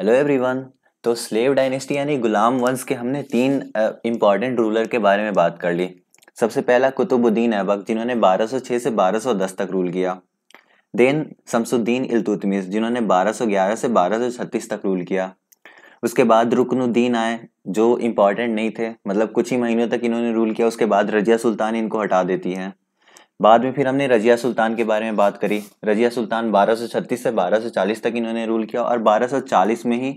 hello everyone तो slave dynasty यानी गुलाम वंश के हमने तीन इम्पॉर्टेंट रूलर के बारे में बात कर ली सबसे पहला कुतुबुद्दीन ऐबक जिन्होंने 1206 से 1210 तक रूल किया देन शमसुद्दीन इलतुतमिस जिन्होंने 1211 से 1236 तक रूल किया उसके बाद रुकनुद्दीन आए जो इम्पॉर्टेंट नहीं थे मतलब कुछ ही महीनों तक इन्होंने रूल किया उसके बाद रजिया सुल्तान इनको हटा देती हैं बाद में फिर हमने रजिया सुल्तान के बारे में बात करी रजिया सुल्तान 1236 से 1240 तक इन्होंने रूल किया और 1240 में ही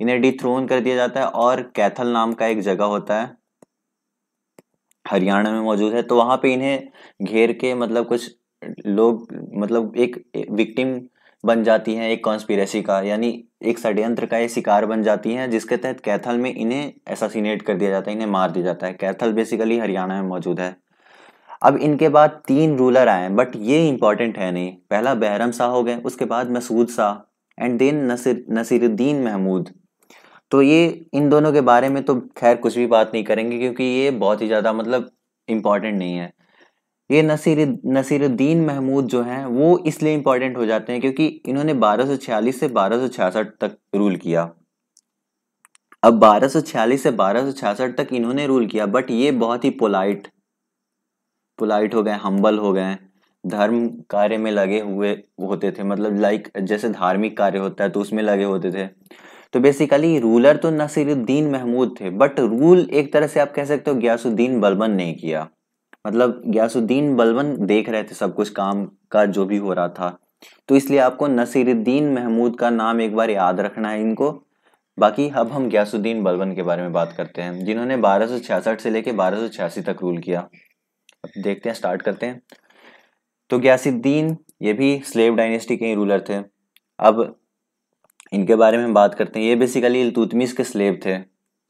इन्हें डिथ्रोन कर दिया जाता है और कैथल नाम का एक जगह होता है हरियाणा में मौजूद है तो वहां पे इन्हें घेर के मतलब कुछ लोग मतलब एक विक्टिम बन जाती हैं एक कॉन्स्पिरेसी का यानी एक षड्यंत्र का एक शिकार बन जाती हैं जिसके तहत कैथल में इन्हें एसासीनेट कर दिया जाता है इन्हें मार दिया जाता है कैथल बेसिकली हरियाणा में मौजूद है अब इनके बाद तीन रूलर आए बट ये इंपॉर्टेंट है नहीं पहला बहरम शाह हो गए उसके बाद मसूद शाह एंड देन नसीर नसीरुद्दीन महमूद तो ये इन दोनों के बारे में तो खैर कुछ भी बात नहीं करेंगे क्योंकि ये बहुत ही ज़्यादा मतलब इम्पॉर्टेंट नहीं है ये नसीर नसीरुद्दीन महमूद जो हैं वो इसलिए इम्पॉर्टेंट हो जाते हैं क्योंकि इन्होंने 1246 से 1266 तक रूल किया अब 1246 से 1266 तक इन्होंने रूल किया बट ये बहुत ही पोलाइट पोलाइट हो गए हम्बल हो गए धर्म कार्य में लगे हुए होते थे मतलब लाइक जैसे धार्मिक कार्य होता है तो उसमें लगे होते थे तो बेसिकली रूलर तो नसीरुद्दीन महमूद थे बट रूल एक तरह से आप कह सकते हो ग्यासुद्दीन बलबन ने किया मतलब ग्यासुद्दीन बलबन देख रहे थे सब कुछ काम का जो भी हो रहा था तो इसलिए आपको नसीरुद्दीन महमूद का नाम एक बार याद रखना है इनको बाकी अब हम ग्यासुद्दीन बलबन के बारे में बात करते हैं जिन्होंने 1266 से लेकर 1286 तक रूल किया देखते हैं स्टार्ट करते हैं तो ग्यासुद्दीन ये भी स्लेव डायनेस्टी के ही रूलर थे अब इनके बारे में हम बात करते हैं ये बेसिकली इलतुतमिस के स्लेव थे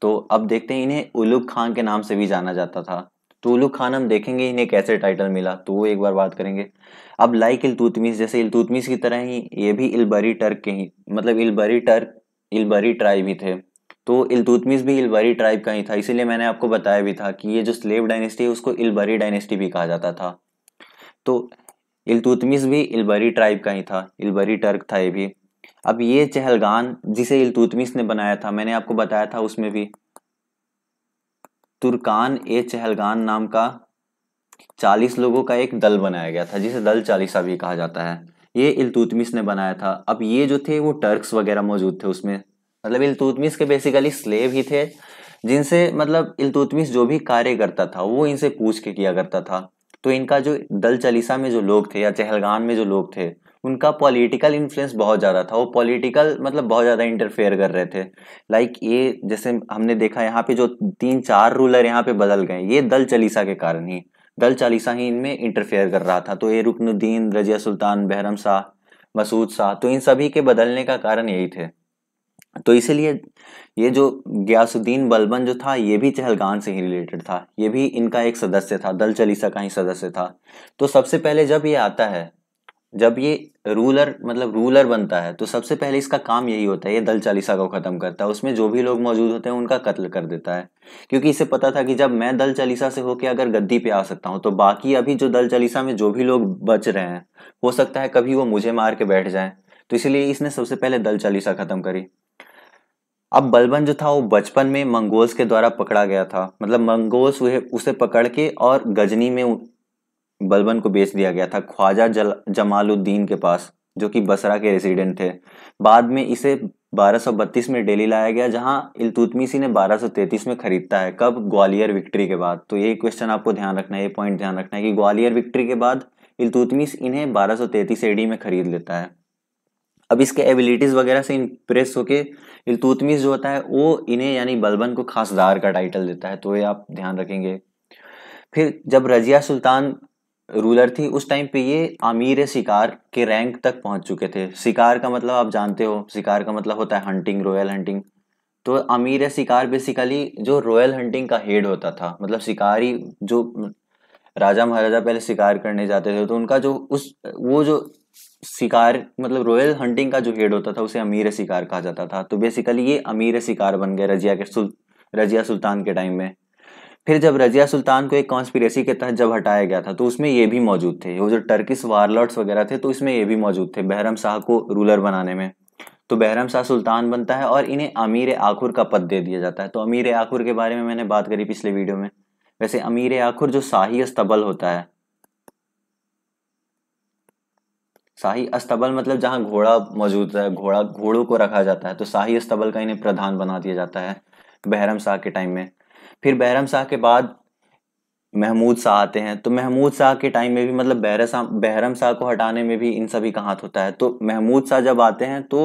तो अब देखते हैं इन्हें उलुक खान के नाम से भी जाना जाता था तो उलुक खान हम देखेंगे इन्हें कैसे टाइटल मिला तो वो एक बार बात करेंगे अब लाइक इलतुतमिस जैसे इलतुतमिस की तरह ही ये भी इलबरी टर्क के ही मतलब इलबरी टर्क इलबरी ट्राइब ही थे तो इलतुतमिस भी इलबरी ट्राइब का ही था इसीलिए मैंने आपको बताया भी था कि ये जो स्लेव डायनेस्टी है उसको इलबरी डायनेस्टी भी कहा जाता था तो इलतुतमिस भी इलबरी ट्राइब का ही था इलबरी टर्क था ये भी अब ये चहलगान जिसे इलतुतमिस ने बनाया था मैंने आपको बताया था उसमें भी तुर्कान ए चहलगान नाम का चालीस लोगों का एक दल बनाया गया था जिसे दल चालीसा भी कहा जाता है ये इलतुतमिस ने बनाया था अब ये जो थे वो टर्क्स वगैरह मौजूद थे उसमें मतलब इलतुतमिस के बेसिकली स्लेव ही थे जिनसे मतलब इलतुतमिस जो भी कार्य करता था वो इनसे पूछ के किया करता था तो इनका जो दल चलीसा में जो लोग थे या चहलगान में जो लोग थे उनका पॉलिटिकल इन्फ्लुएंस बहुत ज़्यादा था वो पॉलिटिकल मतलब बहुत ज़्यादा इंटरफेयर कर रहे थे लाइक ये जैसे हमने देखा यहाँ पे जो तीन चार रूलर यहाँ पे बदल गए ये दल चलीसा के कारण ही दल चालीसा ही इनमें इंटरफेयर कर रहा था तो ये रुकनुद्दीन रजिया सुल्तान बहरम शाह मसूद शाह तो इन सभी के बदलने का कारण यही थे तो इसीलिए ये जो गयासुद्दीन बलबन जो था ये भी चहलगान से ही रिलेटेड था ये भी इनका एक सदस्य था दल चलीसा का ही सदस्य था तो सबसे पहले जब ये आता है जब ये रूलर मतलब रूलर बनता है तो सबसे पहले इसका काम यही होता है ये दल चालीसा को ख़त्म करता है उसमें जो भी लोग मौजूद होते हैं उनका कत्ल कर देता है क्योंकि इसे पता था कि जब मैं दल चालीसा से होकर अगर गद्दी पे आ सकता हूँ तो बाकी अभी जो दल चालीसा में जो भी लोग बच रहे हैं हो सकता है कभी वो मुझे मार के बैठ जाए तो इसलिए इसने सबसे पहले दल चालीसा ख़त्म करी अब बलबन जो था वो बचपन में मंगोल्स के द्वारा पकड़ा गया था मतलब मंगोल्स उसे पकड़ के और गजनी में बलबन को बेच दिया गया था ख्वाजा जमालुद्दीन के पास जो कि बसरा के रेसिडेंट थे बाद में इसे 1232 में दिल्ली लाया गया जहां इलतुतमिसी ने 1233 में खरीदता है कब ग्वालियर विक्ट्री के बाद तो ये क्वेश्चन आपको ध्यान रखना है ये पॉइंट ध्यान रखना है कि ग्वालियर विक्ट्री के बाद इलतुतमिस इन्हें 1233 सौ एडी में खरीद लेता है अब इसके एबिलिटीज़ वगैरह से इम्प्रेस होके इलतुतमिस जो होता है वो इन्हें यानी बलबन को खासदार का टाइटल देता है तो ये आप ध्यान रखेंगे फिर जब रजिया सुल्तान रूलर थी उस टाइम पे ये आमिर शिकार के रैंक तक पहुंच चुके थे शिकार का मतलब आप जानते हो शिकार का मतलब होता है हंटिंग रॉयल हंटिंग तो अमीर शिकार बेसिकली जो रॉयल हंटिंग का हेड होता था मतलब शिकारी जो राजा महाराजा पहले शिकार करने जाते थे तो उनका जो उस वो जो शिकार मतलब रॉयल हंटिंग का जो हेड होता था उसे अमीर शिकार कहा जाता था तो बेसिकली ये अमीर शिकार बन गए रजिया के सुल रजिया सुल्तान के टाइम में फिर जब रजिया सुल्तान को एक कॉन्स्पिरेसी के तहत जब हटाया गया था तो उसमें ये भी मौजूद थे वो जो टर्किस वारलॉर्ड्स वगैरह थे तो इसमें ये भी मौजूद थे बहरम शाह को रूलर बनाने में तो बहरम शाह सुल्तान बनता है और इन्हें अमीर आखुर का पद दे दिया जाता है तो अमीर आखुर के बारे में मैंने बात करी पिछले वीडियो में वैसे अमीर आखुर जो शाही अस्तबल होता है शाही अस्तबल मतलब जहाँ घोड़ा मौजूद है घोड़ा घोड़ों को रखा जाता है तो शाही अस्तबल का इन्हें प्रधान बना दिया जाता है बहरम शाह के टाइम में फिर बहरम शाह के बाद महमूद शाह आते हैं तो महमूद शाह के टाइम में भी मतलब बहर शाह बहरम शाह को हटाने में भी इन सभी का हाथ होता है तो महमूद शाह जब आते हैं तो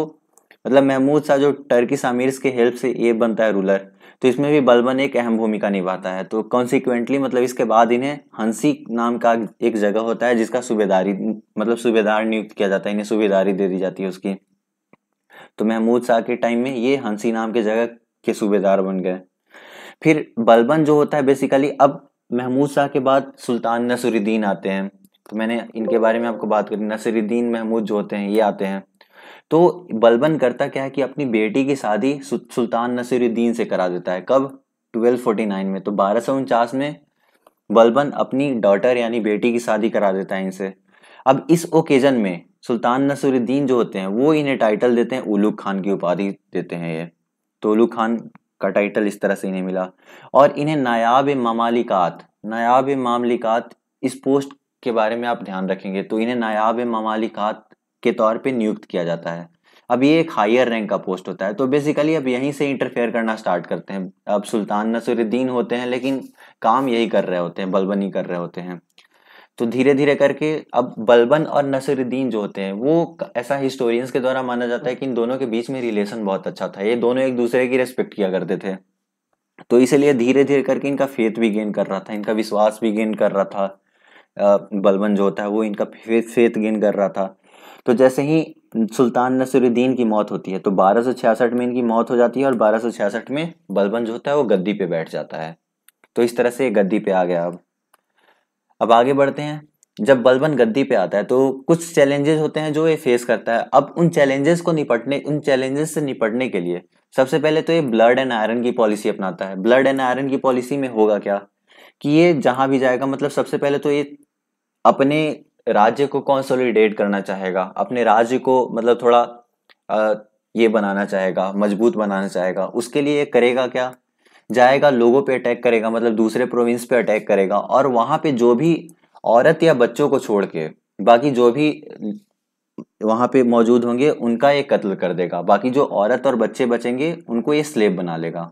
मतलब महमूद शाह जो टर्की सामीर्स के हेल्प से ये बनता है रूलर तो इसमें भी बलबन एक अहम भूमिका निभाता है तो कॉन्सिक्वेंटली मतलब इसके बाद इन्हें हंसी नाम का एक जगह होता है जिसका सूबेदारी मतलब सूबेदार नियुक्त किया जाता है इन्हें सूबेदारी दे दी जाती है उसकी तो महमूद शाह के टाइम में ये हंसी नाम के जगह के सूबेदार बन गए फिर बलबन जो होता है बेसिकली अब महमूद शाह के बाद सुल्तान नसरुद्दीन आते हैं तो मैंने इनके बारे में आपको बात करी नसरुद्दीन महमूद जो होते हैं ये आते हैं तो बलबन करता क्या है कि अपनी बेटी की शादी सुल्तान नसीरुद्दीन से करा देता है कब 1249 में तो बारह में बलबन अपनी डॉटर यानी बेटी की शादी करा देता है इनसे अब इस ओकेजन में सुल्तान नसीरुद्दीन जो होते हैं वो इन्हें टाइटल देते हैं उलूक खान की उपाधि देते हैं ये तो उलूक खान का टाइटल इस तरह से इन्हें मिला और इन्हें नायाब ममालिकात नायाब मामलिकात इस पोस्ट के बारे में आप ध्यान रखेंगे तो इन्हें नायाब ममालिकात के तौर पे नियुक्त किया जाता है अब ये एक हायर रैंक का पोस्ट होता है तो बेसिकली अब यहीं से इंटरफेयर करना स्टार्ट करते हैं अब सुल्तान नसरुद्दीन होते हैं लेकिन काम यही कर रहे होते हैं बलबन ही कर रहे होते हैं तो धीरे धीरे करके अब बलबन और नसरुद्दीन जो होते हैं वो ऐसा हिस्टोरियंस के द्वारा माना जाता है कि इन दोनों के बीच में रिलेशन बहुत अच्छा था ये दोनों एक दूसरे की रेस्पेक्ट किया करते थे तो इसलिए धीरे धीरे करके इनका फेथ भी गेन कर रहा था इनका विश्वास भी गेन कर रहा था बलबन जो होता है वो इनका फेथ गेन कर रहा था तो जैसे ही सुल्तान नसरुद्दीन की मौत होती है तो 1266 में इनकी मौत हो जाती है और 1266 में बलबन जो होता है वो गद्दी पे बैठ जाता है तो इस तरह से ये गद्दी पे आ गया अब अब आगे बढ़ते हैं जब बलबन गद्दी पे आता है तो कुछ चैलेंजेस होते हैं जो ये फेस करता है अब उन चैलेंजेस को निपटने उन चैलेंजेस से निपटने के लिए सबसे पहले तो ये ब्लड एंड आयरन की पॉलिसी अपनाता है ब्लड एंड आयरन की पॉलिसी में होगा क्या कि ये जहाँ भी जाएगा मतलब सबसे पहले तो ये अपने राज्य को कॉन्सोलिडेट करना चाहेगा अपने राज्य को मतलब थोड़ा आ, ये बनाना चाहेगा मजबूत बनाना चाहेगा उसके लिए करेगा क्या जाएगा लोगों पे अटैक करेगा मतलब दूसरे प्रोविंस पे अटैक करेगा और वहाँ पे जो भी औरत या बच्चों को छोड़ के बाकी जो भी वहाँ पे मौजूद होंगे उनका ये कत्ल कर देगा बाकी जो औरत और बच्चे बचेंगे उनको ये स्लेब बना लेगा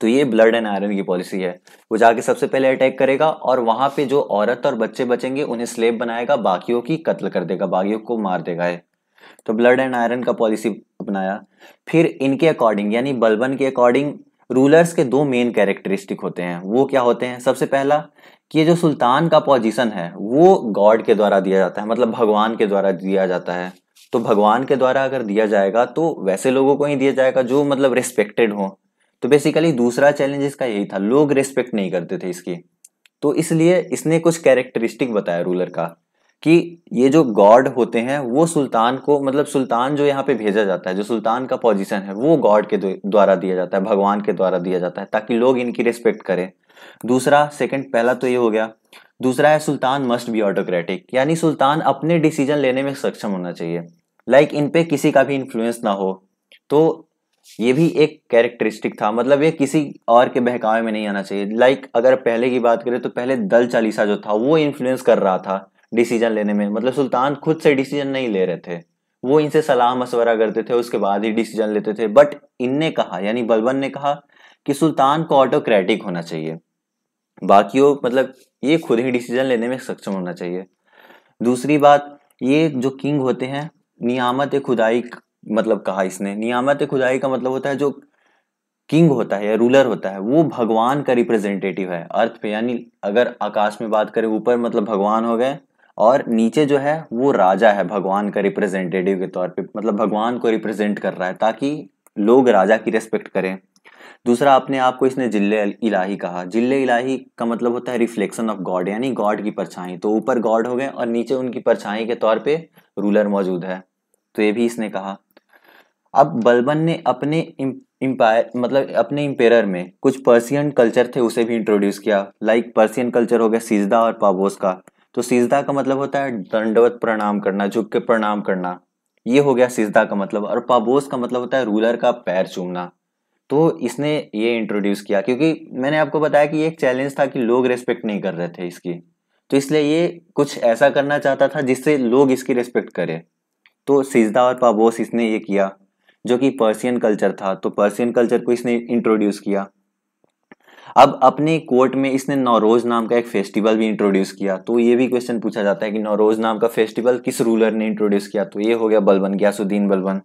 तो ये ब्लड एंड आयरन की पॉलिसी है वो जाके सबसे पहले अटैक करेगा और वहां पे जो औरत और बच्चे बचेंगे उन्हें स्लेब बनाएगा बाकियों की कत्ल कर देगा बाकियों को मार देगा है तो ब्लड एंड आयरन का पॉलिसी अपनाया फिर इनके अकॉर्डिंग यानी बलबन के अकॉर्डिंग रूलर्स के दो मेन कैरेक्टरिस्टिक होते हैं वो क्या होते हैं सबसे पहला कि जो सुल्तान का पोजिशन है वो गॉड के द्वारा दिया जाता है मतलब भगवान के द्वारा दिया जाता है तो भगवान के द्वारा अगर दिया जाएगा तो वैसे लोगों को ही दिया जाएगा जो मतलब रिस्पेक्टेड हो तो बेसिकली दूसरा चैलेंज इसका यही था लोग रेस्पेक्ट नहीं करते थे इसकी तो इसलिए इसने कुछ कैरेक्टरिस्टिक बताया रूलर का कि ये जो गॉड होते हैं वो सुल्तान को मतलब सुल्तान जो यहाँ पे भेजा जाता है जो सुल्तान का पोजीशन है वो गॉड के द्वारा दिया जाता है भगवान के द्वारा दिया जाता है ताकि लोग इनकी रिस्पेक्ट करें दूसरा सेकंड पहला तो ये हो गया दूसरा है सुल्तान मस्ट बी ऑटोक्रेटिक यानी सुल्तान अपने डिसीजन लेने में सक्षम होना चाहिए लाइक like इन पे किसी का भी इन्फ्लुएंस ना हो तो ये भी एक कैरेक्टरिस्टिक था मतलब ये किसी और के बहकावे में नहीं आना चाहिए लाइक like, अगर पहले की बात करें तो पहले दल चालीसा जो था वो इन्फ्लुएंस कर रहा था डिसीजन लेने में मतलब सुल्तान खुद से डिसीजन नहीं ले रहे थे वो इनसे सलाह मशवरा करते थे उसके बाद ही डिसीजन लेते थे बट इनने कहा यानी बलबन ने कहा कि सुल्तान को ऑटोक्रेटिक होना चाहिए बाकी मतलब ये खुद ही डिसीजन लेने में सक्षम होना चाहिए दूसरी बात ये जो किंग होते हैं नियामत खुदाई मतलब कहा इसने नियामत खुदाई का मतलब होता है जो किंग होता है या रूलर होता है वो भगवान का रिप्रेजेंटेटिव है अर्थ पे यानी अगर आकाश में बात करें ऊपर मतलब भगवान हो गए और नीचे जो है वो राजा है भगवान का रिप्रेजेंटेटिव के तौर पे मतलब भगवान को रिप्रेजेंट कर रहा है ताकि लोग राजा की रेस्पेक्ट करें दूसरा अपने आप को इसने जिले इलाही कहा जिले इलाही का मतलब होता है रिफ्लेक्शन ऑफ गॉड यानी गॉड की परछाई तो ऊपर गॉड हो गए और नीचे उनकी परछाई के तौर पे रूलर मौजूद है तो ये भी इसने कहा अब बलबन ने अपने इम्पायर मतलब अपने इम्पेयर में कुछ पर्सियन कल्चर थे उसे भी इंट्रोड्यूस किया लाइक पर्सियन कल्चर हो गया सीजदा और पाबोस का तो सीजदा का मतलब होता है दंडवत प्रणाम करना झुक के प्रणाम करना ये हो गया सीजदा का मतलब और पाबोस का मतलब होता है रूलर का पैर चूमना तो इसने ये इंट्रोड्यूस किया क्योंकि मैंने आपको बताया कि ये एक चैलेंज था कि लोग रेस्पेक्ट नहीं कर रहे थे इसकी तो इसलिए ये कुछ ऐसा करना चाहता था जिससे लोग इसकी रेस्पेक्ट करें तो सीजदा और पाबोस इसने ये किया जो कि पर्सियन कल्चर था तो पर्सियन कल्चर को इसने इंट्रोड्यूस किया अब अपने कोर्ट में इसने नौरोज नाम का एक फेस्टिवल भी इंट्रोड्यूस किया तो ये भी क्वेश्चन पूछा जाता है कि नौरोज नाम का फेस्टिवल किस रूलर ने इंट्रोड्यूस किया तो ये हो गया बलबन ग्यासुद्दीन बलबन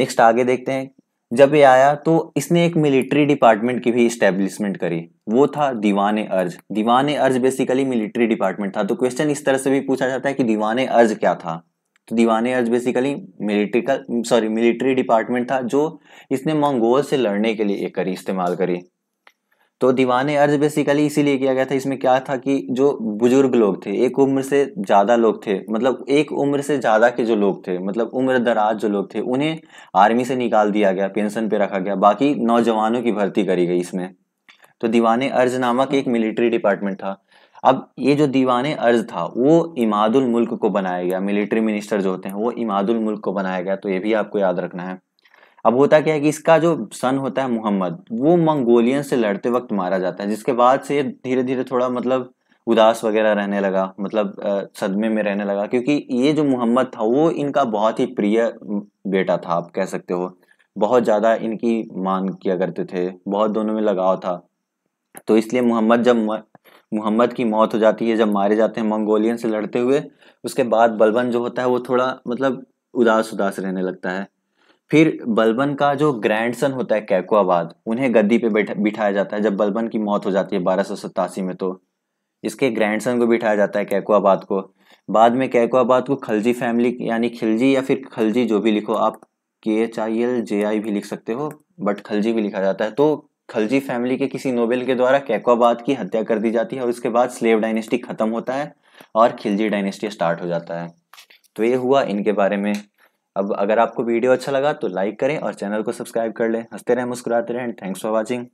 नेक्स्ट आगे देखते हैं जब ये आया तो इसने एक मिलिट्री डिपार्टमेंट की भी इस्टेब्लिशमेंट करी वो था दीवान अर्ज दीवान अर्ज बेसिकली मिलिट्री डिपार्टमेंट था तो क्वेश्चन इस तरह से भी पूछा जाता है कि दीवान अर्ज क्या था तो दीवाने अर्ज बेसिकली मिलिट्री का सॉरी मिलिट्री डिपार्टमेंट था जो इसने मंगोल से लड़ने के लिए एक करी इस्तेमाल करी तो दीवाने अर्ज बेसिकली इसीलिए किया गया था इसमें क्या था कि जो बुजुर्ग लोग थे एक उम्र से ज़्यादा लोग थे मतलब एक उम्र से ज़्यादा के जो लोग थे मतलब उम्र दराज जो लोग थे उन्हें आर्मी से निकाल दिया गया पेंशन पे रखा गया बाकी नौजवानों की भर्ती करी गई इसमें तो दीवान अर्ज नामक एक मिलिट्री डिपार्टमेंट था अब ये जो दीवान अर्ज था वो इमादुल मुल्क को बनाया गया मिलिट्री मिनिस्टर जो होते हैं वो इमादुल मुल्क को बनाया गया तो ये भी आपको याद रखना है अब होता क्या है कि इसका जो सन होता है मोहम्मद वो मंगोलियन से लड़ते वक्त मारा जाता है जिसके बाद से ये धीरे धीरे थोड़ा मतलब उदास वगैरह रहने लगा मतलब सदमे में रहने लगा क्योंकि ये जो मोहम्मद था वो इनका बहुत ही प्रिय बेटा था आप कह सकते हो बहुत ज़्यादा इनकी मान किया करते थे बहुत दोनों में लगाव था तो इसलिए मोहम्मद जब मोहम्मद की मौत हो जाती है जब मारे जाते हैं मंगोलियन से लड़ते हुए उसके बाद बलबन जो होता है वो थोड़ा मतलब उदास उदास रहने लगता है फिर बलबन का जो ग्रैंडसन होता है कैकुआबाद उन्हें गद्दी पे बैठा बिठाया जाता है जब बलबन की मौत हो जाती है बारह में तो इसके ग्रैंडसन को बिठाया जाता है कैकुआबाद को बाद में कैकुआबाद को खलजी फैमिली यानी खिलजी या फिर खलजी जो भी लिखो आप के एच आई एल जे आई भी लिख सकते हो बट खलजी भी लिखा जाता है तो खलजी फैमिली के किसी नोबेल के द्वारा कैकोबाद की हत्या कर दी जाती है और उसके बाद स्लेव डायनेस्टी खत्म होता है और खिलजी डायनेस्टी स्टार्ट हो जाता है तो ये हुआ इनके बारे में अब अगर आपको वीडियो अच्छा लगा तो लाइक करें और चैनल को सब्सक्राइब कर लें हंसते रहें मुस्कुराते रहें थैंक्स फॉर वॉचिंग